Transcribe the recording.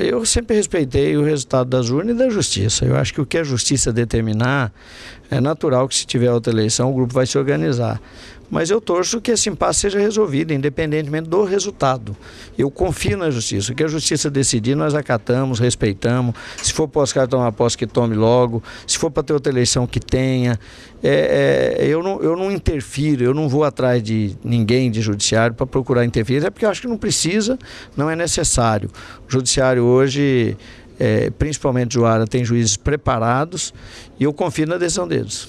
eu sempre respeitei o resultado das urnas e da justiça. Eu acho que o que a justiça determinar, é natural que se tiver outra eleição, o grupo vai se organizar. Mas eu torço que esse impasse seja resolvido, independentemente do resultado. Eu confio na justiça. O que a justiça decidir, nós acatamos, respeitamos. Se for para tomar é posse, que tome logo. Se for para ter outra eleição, que tenha. É, é, eu, não, eu não interfiro, eu não vou atrás de ninguém de judiciário para procurar interferir, é porque eu acho que não precisa, não é necessário. O judiciário hoje, é, principalmente Joara, tem juízes preparados e eu confio na decisão deles.